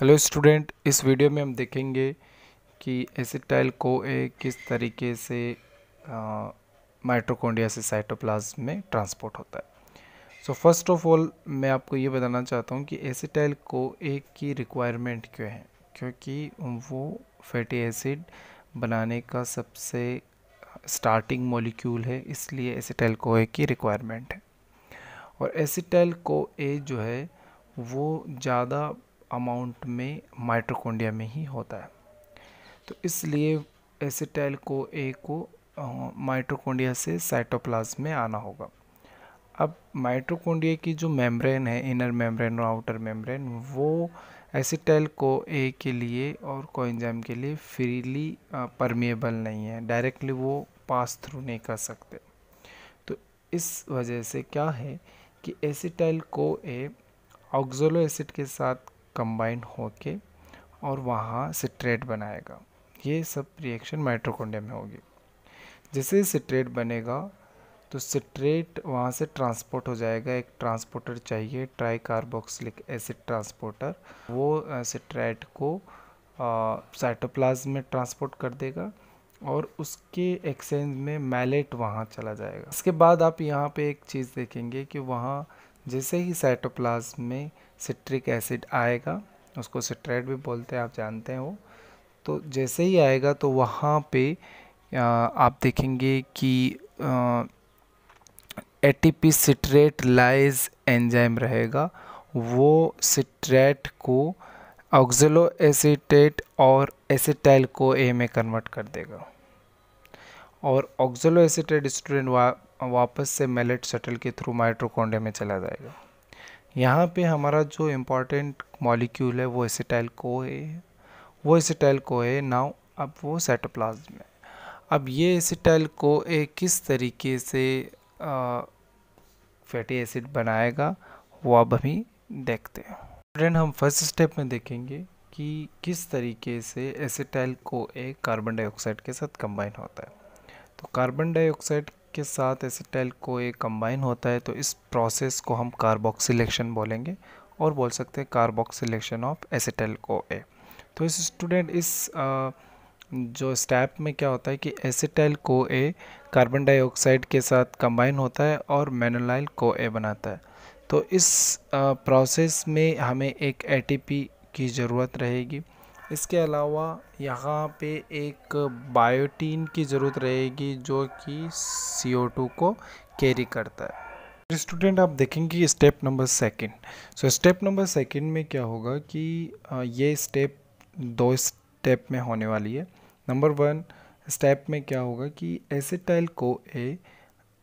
hello student इस video में हम देखेंगे कि एसिटाइल को ए किस तरीके से माइट्रोकोंडिया से साइटोप्लाज्म में ट्रांसपोर्ट होता है सो फर्स्ट ऑफ ऑल मैं आपको ये बताना चाहता हूँ कि एसिटाइल को ए की रिक्वायरमेंट क्यों है क्योंकि वो फैटी एसिड बनाने का सबसे स्टार्टिंग मॉलिक्यूल है इसलिए एसिटाइल को ए की रिक्वायरमेंट है और एसिटाइल को ए जो है वो ज़्यादा अमाउंट में माइट्रोकोंडिया में ही होता है तो इसलिए एसिटाइल को ए को माइट्रोकोंडिया से साइटोप्लाज्म में आना होगा अब माइट्रोकोंडिया की जो मेम्ब्रेन है इनर मेम्ब्रेन और आउटर मेम्ब्रेन वो एसिटाइल को ए के लिए और कोइंजाम के लिए फ्रीली परमिएबल नहीं है डायरेक्टली वो पास थ्रू नहीं कर सकते तो इस वजह से क्या है कि एसिटाइल को ए ऑक्जोलो एसिड के साथ कंबाइंड होके और वहाँ सिट्रेट बनाएगा ये सब रिएक्शन माइट्रोकोंडिया में होगी जैसे सिट्रेट बनेगा तो सिट्रेट वहाँ से ट्रांसपोर्ट हो जाएगा एक ट्रांसपोर्टर चाहिए ट्राई कार्बोक्सिलिक एसिड ट्रांसपोर्टर वो सिट्रेट को साइटोप्लाज्म में ट्रांसपोर्ट कर देगा और उसके एक्सचेंज में मैलेट वहाँ चला जाएगा इसके बाद आप यहाँ पे एक चीज़ देखेंगे कि वहाँ जैसे ही साइटोप्लाज्म में सिट्रिक एसिड आएगा उसको सिट्रेट भी बोलते हैं आप जानते हो तो जैसे ही आएगा तो वहाँ पे आप देखेंगे कि एटीपी सिट्रेट लाइज एंजाइम रहेगा वो सिट्रेट को ऑक्जेलो एसिटेट और एसिटाइल को ए में कन्वर्ट कर देगा और ऑक्जिलो एसिटेट स्टूडेंट वापस से मेलेट सेटल के थ्रू माइट्रोकोंडिया में चला जाएगा यहाँ पे हमारा जो इम्पॉर्टेंट मॉलिक्यूल है वो एसिटाइल को है वो एसिटाइल को है नाउ अब वो सेटोप्लाज्म में अब ये एसिटाइल को ए किस तरीके से आ, फैटी एसिड बनाएगा वो अब हम देखते हैं स्टूडेंट हम फर्स्ट स्टेप में देखेंगे कि किस तरीके से एसिटाइल को ए कार्बन डाइऑक्साइड के साथ कंबाइन होता है तो कार्बन डाइऑक्साइड के साथ एसिटाइल ए कम्बाइन होता है तो इस प्रोसेस को हम कार्बोक्सिलेक्शन बोलेंगे और बोल सकते हैं कार्बोक्सिलेक्शन ऑफ एसिटाइल ए तो इस स्टूडेंट इस जो स्टेप में क्या होता है कि एसिटाइल को ए कार्बन डाइऑक्साइड के साथ कम्बाइन होता है और मेनोलाइल को ए बनाता है तो इस प्रोसेस में हमें एक ए की ज़रूरत रहेगी इसके अलावा यहाँ पे एक बायोटीन की ज़रूरत रहेगी जो कि CO2 को कैरी करता है स्टूडेंट तो आप देखेंगे step number second so step number second में क्या होगा कि ये स्टेप दो स्टेप में होने वाली है नंबर वन स्टेप में क्या होगा कि एसिटाइल को ए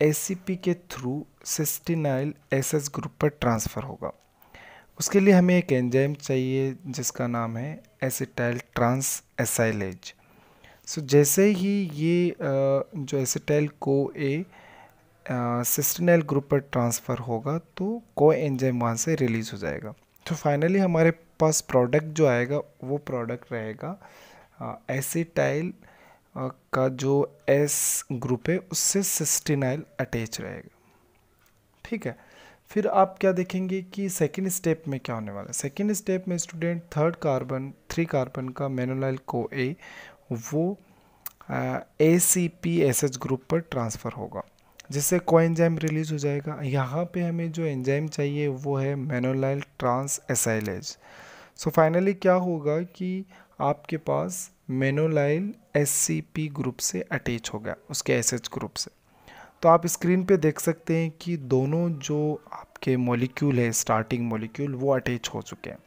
एसीपी के थ्रू सिस्टिनाइल एसएस ग्रुप पर ट्रांसफ़र होगा उसके लिए हमें एक एंजाइम चाहिए जिसका नाम है एसिटाइल ट्रांस एसाइलेज सो जैसे ही ये जो एसिटाइल को ए सिस्टनाइल ग्रुप पर ट्रांसफ़र होगा तो को एंजाइम वहाँ से रिलीज़ हो जाएगा तो फाइनली हमारे पास प्रोडक्ट जो आएगा वो प्रोडक्ट रहेगा एसिटाइल का जो एस ग्रुप है उससे सिस्टिनाइल अटैच रहेगा ठीक है फिर आप क्या देखेंगे कि सेकेंड स्टेप में क्या होने वाला है सेकेंड स्टेप में student third carbon three carbon का मेनोलाइल को ए वो A C P S H group पर ट्रांसफ़र होगा जिससे को एंजाइम रिलीज हो जाएगा यहाँ पे हमें जो एंजाइम चाहिए वो है malonyl transacylase so finally क्या होगा कि आपके पास malonyl S C P group से अटैच हो गया उसके एस एच ग्रुप से तो आप स्क्रीन पे देख सकते हैं कि दोनों जो आपके मॉलिक्यूल है स्टार्टिंग मॉलिक्यूल वो अटैच हो चुके हैं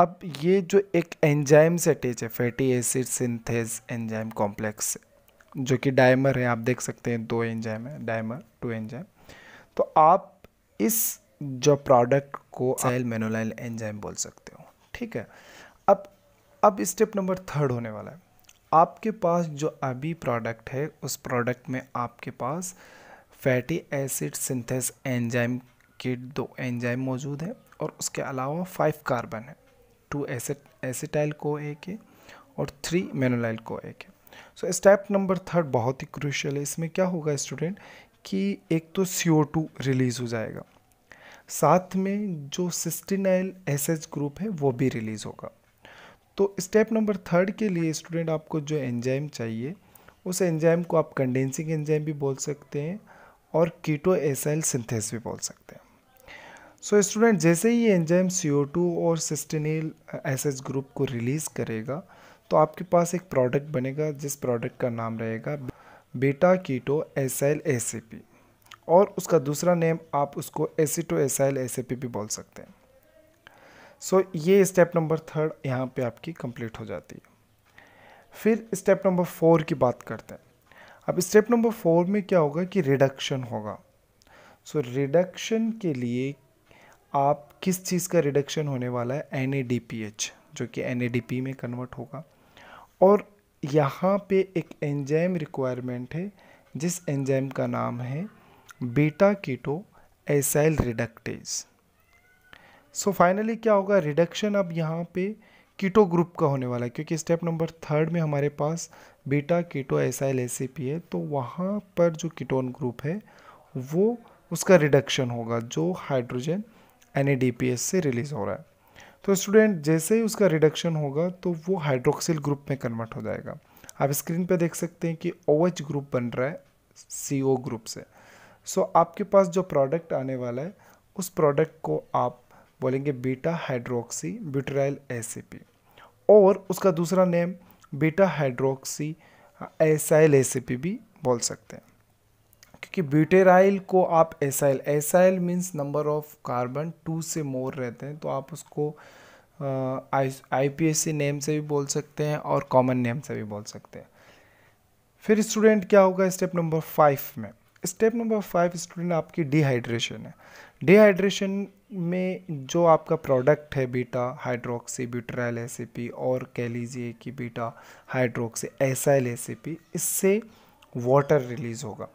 अब ये जो एक एंजाइम से अटैच है fatty acid synthase enzyme complex जो कि डायमर है आप देख सकते हैं दो एंजाइम है डायमर टू एंजाइम तो आप इस जो प्रोडक्ट को साइल मेनोलाइल एंजाइम बोल सकते हो ठीक है अब अब स्टेप नंबर थर्ड होने वाला है आपके पास जो अभी प्रोडक्ट है उस प्रोडक्ट में आपके पास फैटी एसिड सिंथेस एंजाइम के दो एंजाइम मौजूद है और उसके अलावा फाइव कार्बन है टू एसिड एसिटाइल को एक है और थ्री मेनोलाइल को एक है सो स्टेप नंबर थर्ड बहुत ही क्रूशल है इसमें क्या होगा स्टूडेंट कि एक तो सी टू रिलीज़ हो जाएगा साथ में जो सिस्टिनाइल एसेज ग्रुप है वो भी रिलीज़ होगा तो स्टेप नंबर थर्ड के लिए स्टूडेंट आपको जो एंजाइम चाहिए उस एंजाइम को आप कंडेंसिंग एंजाइम भी बोल सकते हैं और कीटो एसाइल सिंथेस भी बोल सकते हैं सो so, स्टूडेंट जैसे ही एंजाइम सी और सिस्टेनिल एस ग्रुप को रिलीज़ करेगा तो आपके पास एक प्रोडक्ट बनेगा जिस प्रोडक्ट का नाम रहेगा बेटा कीटो एसाइल पी और उसका दूसरा नेम आप उसको एसीटो एसाइल पी भी बोल सकते हैं सो so, ये स्टेप नंबर थर्ड यहाँ पे आपकी कंप्लीट हो जाती है फिर स्टेप नंबर फोर की बात करते हैं अब स्टेप नंबर फोर में क्या होगा कि रिडक्शन होगा सो so, रिडक्शन के लिए आप किस चीज़ का रिडक्शन होने वाला है एन जो कि एन में कन्वर्ट होगा और यहाँ पे एक एंजाइम रिक्वायरमेंट है जिस एंजाइम का नाम है beta keto acyl reductase so so finally क्या होगा रिडक्शन अब यहाँ पे कीटो ग्रुप का होने वाला है क्योंकि स्टेप नंबर थर्ड में हमारे पास बीटा कीटो एसाइल पी है तो वहाँ पर जो कीटोन ग्रुप है वो उसका रिडक्शन होगा जो हाइड्रोजन एन से रिलीज़ हो रहा है तो स्टूडेंट जैसे ही उसका रिडक्शन होगा तो वो हाइड्रोक्सिल ग्रुप में कन्वर्ट हो जाएगा आप स्क्रीन पे देख सकते हैं कि ओ OH ग्रुप बन रहा है सी ग्रुप से सो so, आपके पास जो प्रोडक्ट आने वाला है उस प्रोडक्ट को आप बोलेंगे बीटा हाइड्रोक्सी ब्यूटराइल एसीपी और उसका दूसरा name beta hydroxy acyl ACP भी बोल सकते हैं क्योंकि ब्यूटेराइल को आप acyl acyl means number of carbon two से मोर रहते हैं तो आप उसको I P S C name से भी बोल सकते हैं और कॉमन नेम से भी बोल सकते हैं फिर स्टूडेंट क्या होगा स्टेप नंबर फाइव में स्टेप नंबर फाइव स्टूडेंट आपकी डिहाइड्रेशन है डिहाइड्रेशन में जो आपका प्रोडक्ट है बीटा हाइड्रोक्सी ब्यूटराइल एस और कह लीजिए कि बीटा हाइड्रोक्सी एसाइल एस इससे वाटर रिलीज़ होगा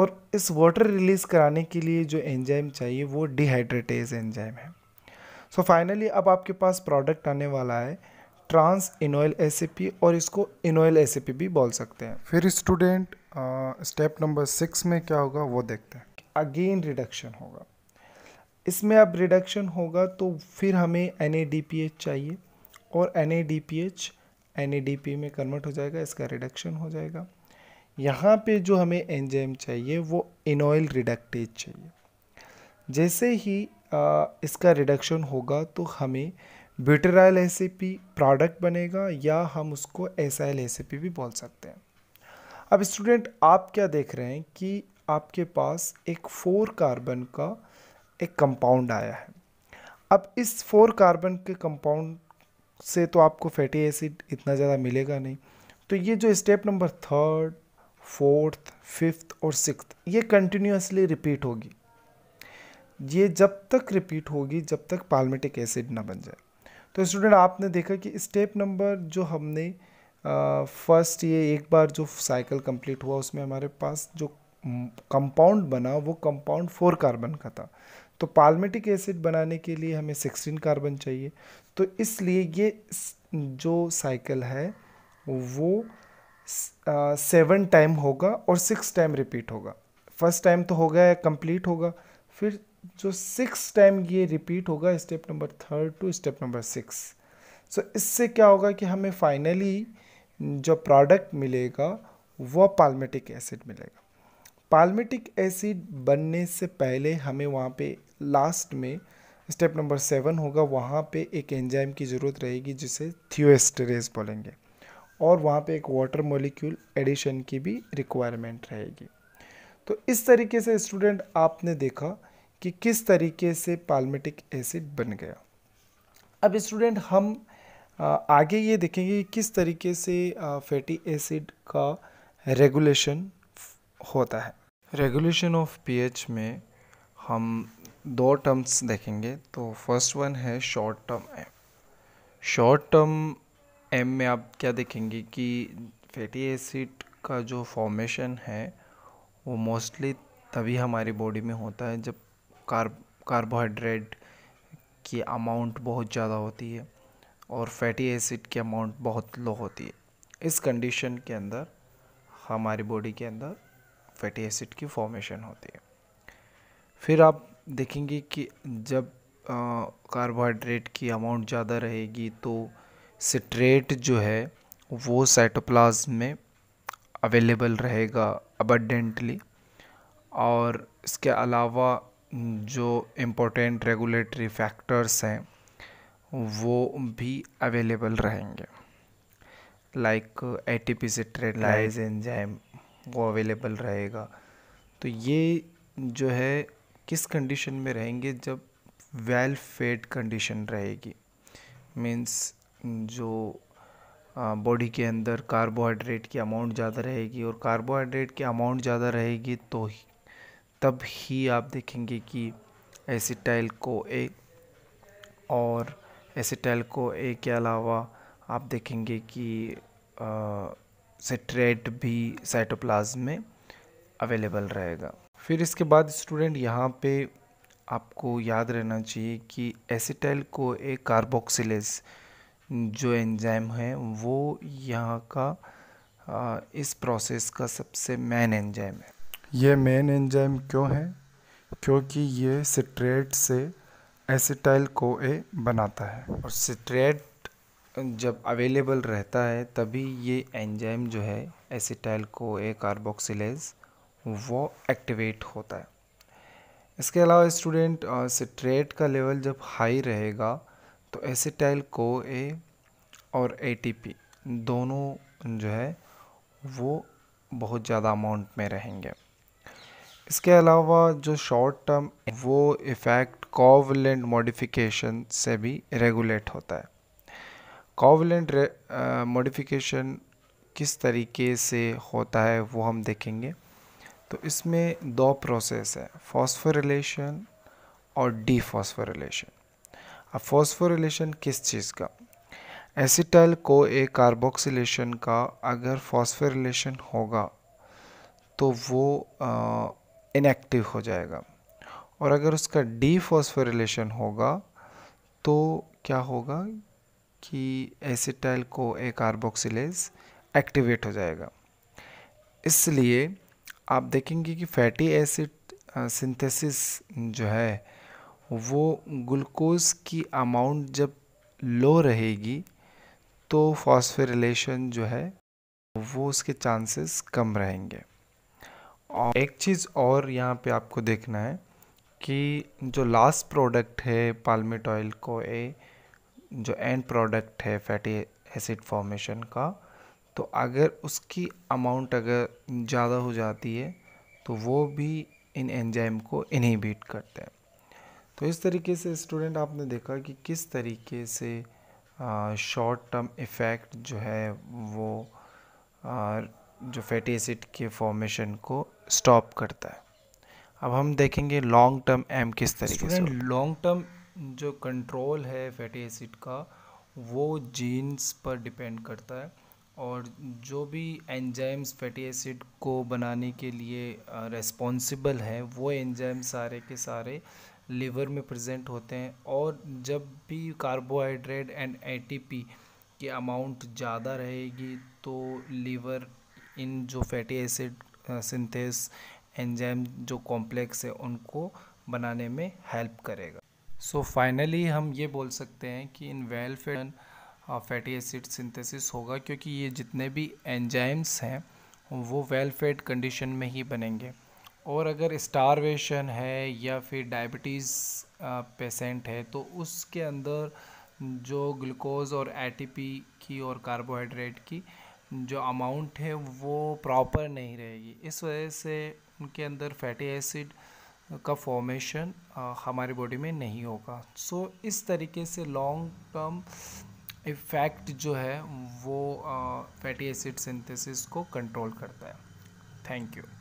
और इस वाटर रिलीज़ कराने के लिए जो एंजाइम चाहिए वो डिहाइड्रेटेज एंजाइम है सो so फाइनली अब आपके पास प्रोडक्ट आने वाला है ट्रांस इनोइल एसीपी और इसको इनोइल एसीपी भी बोल सकते हैं फिर स्टूडेंट स्टेप नंबर सिक्स में क्या होगा वो देखते हैं अगेन रिडक्शन होगा इसमें अब रिडक्शन होगा तो फिर हमें एन चाहिए और एन एन में कन्वर्ट हो जाएगा इसका रिडक्शन हो जाएगा यहाँ पे जो हमें एंजाइम चाहिए वो इनऑयल रिडक्टेज चाहिए जैसे ही आ, इसका रिडक्शन होगा तो हमें ब्यूटेराइल एसीपी प्रोडक्ट बनेगा या हम उसको एसाइल एसीपी भी बोल सकते हैं अब स्टूडेंट आप क्या देख रहे हैं कि आपके पास एक फोर कार्बन का एक कंपाउंड आया है अब इस फोर कार्बन के कंपाउंड से तो आपको फैटी एसिड इतना ज़्यादा मिलेगा नहीं तो ये जो step number third fourth fifth और सिक्स ये कंटिन्यूसली रिपीट होगी ये जब तक रिपीट होगी जब तक पालमेटिक एसिड ना बन जाए तो स्टूडेंट आपने देखा कि स्टेप नंबर जो हमने फर्स्ट ये एक बार जो साइकिल कंप्लीट हुआ उसमें हमारे पास जो कंपाउंड बना वो कंपाउंड फोर कार्बन का था तो पाल्मेटिक एसिड बनाने के लिए हमें सिक्सटीन कार्बन चाहिए तो इसलिए ये जो साइकिल है वो सेवन टाइम होगा और सिक्स टाइम रिपीट होगा फर्स्ट टाइम तो हो गया कंप्लीट होगा फिर जो सिक्स टाइम ये रिपीट होगा step number third to step number six so इससे क्या होगा कि हमें फाइनली जो प्रोडक्ट मिलेगा वह पाल्मेटिक एसिड मिलेगा पाल्मेटिक एसिड बनने से पहले हमें वहाँ पे लास्ट में स्टेप नंबर सेवन होगा वहाँ पे एक एंजाइम की ज़रूरत रहेगी जिसे थियोस्टरेज बोलेंगे और वहाँ पे एक वाटर मॉलिक्यूल एडिशन की भी रिक्वायरमेंट रहेगी तो इस तरीके से स्टूडेंट आपने देखा कि किस तरीके से पालमेटिक एसिड बन गया अब स्टूडेंट हम आगे ये देखेंगे कि किस तरीके से फैटी एसिड का रेगुलेशन होता है रेगुलेशन ऑफ पीएच में हम दो टर्म्स देखेंगे तो फर्स्ट वन है शॉर्ट टर्म एम शॉर्ट टर्म एम में आप क्या देखेंगे कि फैटी एसिड का जो फॉर्मेशन है वो मोस्टली तभी हमारी बॉडी में होता है जब कार्ब कार्बोहाइड्रेट की अमाउंट बहुत ज़्यादा होती है और फैटी एसिड की अमाउंट बहुत लो होती है इस कंडीशन के अंदर हमारी बॉडी के अंदर फैटी एसिड की फॉर्मेशन होती है फिर आप देखेंगे कि जब कार्बोहाइड्रेट की अमाउंट ज़्यादा रहेगी तो सिट्रेट जो है वो साइटोप्लाज में अवेलेबल रहेगा अबडेंटली और इसके अलावा जो इम्पोर्टेंट रेगुलेटरी फैक्टर्स हैं वो भी अवेलेबल रहेंगे like A T P citrate lyase enzyme वो अवेलेबल रहेगा तो ये जो है किस कंडीशन में रहेंगे जब वेल फेड कंडीशन रहेगी मीन्स जो बॉडी के अंदर कार्बोहाइड्रेट की अमाउंट ज़्यादा रहेगी और कार्बोहाइड्रेट की अमाउंट ज़्यादा रहेगी तो ही तब ही आप देखेंगे कि एसिटाइल को ए और एसिटाइल को ए के अलावा आप देखेंगे कि सिट्रेट भी साइटोप्लाज्म में अवेलेबल रहेगा फिर इसके बाद स्टूडेंट यहाँ पे आपको याद रहना चाहिए कि एसिटाइल को एक कार्बोक्सिलेस जो एंजाइम है वो यहाँ का इस प्रोसेस का सबसे मेन एंजाइम है ये मेन एंजाइम क्यों है क्योंकि ये सिट्रेट से एसिटाइल को ए बनाता है और सिट्रेट जब अवेलेबल रहता है तभी ये एंजाइम जो है एसिटाइल को ए कार्बोक्सिलेज वो एक्टिवेट होता है इसके अलावा स्टूडेंट सिट्रेट का लेवल जब हाई रहेगा तो एसिटाइल को ए और एटीपी दोनों जो है वो बहुत ज़्यादा अमाउंट में रहेंगे इसके अलावा जो शॉर्ट टर्म वो इफ़ेक्ट कोवलेंट मॉडिफिकेशन से भी रेगुलेट होता है कोवलेंट मॉडिफिकेशन किस तरीके से होता है वो हम देखेंगे तो इसमें दो प्रोसेस है फॉस्फोरिलेशन और डीफॉस्फोरिलेशन अब फॉस्फोरिलेशन किस चीज़ का एसिटाइल को ए कार्बोक्सिलेशन का अगर फॉस्फोरिलेशन होगा तो वो इनएक्टिव हो जाएगा और अगर उसका डीफॉस्फोरिलेशन होगा तो क्या होगा कि एसिटाइल को ए कार्बोक्सिलेज एक्टिवेट हो जाएगा इसलिए आप देखेंगे कि फैटी एसिड सिंथेसिस जो है वो ग्लूकोज की अमाउंट जब लो रहेगी तो फॉस्फोरिलेशन जो है वो उसके चांसेस कम रहेंगे और एक चीज़ और यहाँ पे आपको देखना है कि जो लास्ट प्रोडक्ट है पालमेट ऑयल को ए जो एंड प्रोडक्ट है फैटी एसिड फॉर्मेशन का तो अगर उसकी अमाउंट अगर ज़्यादा हो जाती है तो वो भी इन एंजाइम को इनहिबिट करते हैं तो इस तरीके से स्टूडेंट आपने देखा कि किस तरीके से शॉर्ट टर्म इफ़ेक्ट जो है वो आ, जो फैटी एसिड के फॉर्मेशन को स्टॉप करता है अब हम देखेंगे लॉन्ग टर्म एम किस तरीके से लॉन्ग टर्म जो कंट्रोल है फैटी एसिड का वो जीन्स पर डिपेंड करता है और जो भी एंजाइम्स फैटी एसिड को बनाने के लिए रेस्पॉन्सिबल हैं वो एंजाइम सारे के सारे लीवर में प्रेजेंट होते हैं और जब भी कार्बोहाइड्रेट एंड एटीपी की अमाउंट ज़्यादा रहेगी तो लीवर इन जो फैटी एसिड सिंथेस एंजाइम जो कॉम्प्लेक्स है उनको बनाने में हेल्प करेगा सो so फाइनली हम ये बोल सकते हैं कि in well fed fatty acid synthesis होगा क्योंकि ये जितने भी एंजाइम्स हैं वो वेल फेड कंडीशन में ही बनेंगे और अगर स्टारवेशन है या फिर डायबिटीज़ पेशेंट है तो उसके अंदर जो ग्लूकोज और एटीपी की और कार्बोहाइड्रेट की जो अमाउंट है वो प्रॉपर नहीं रहेगी इस वजह से उनके अंदर फैटी एसिड का फॉर्मेशन हमारी बॉडी में नहीं होगा सो so, इस तरीके से लॉन्ग टर्म इफ़ेक्ट जो है वो फैटी एसिड सिंथेसिस को कंट्रोल करता है थैंक यू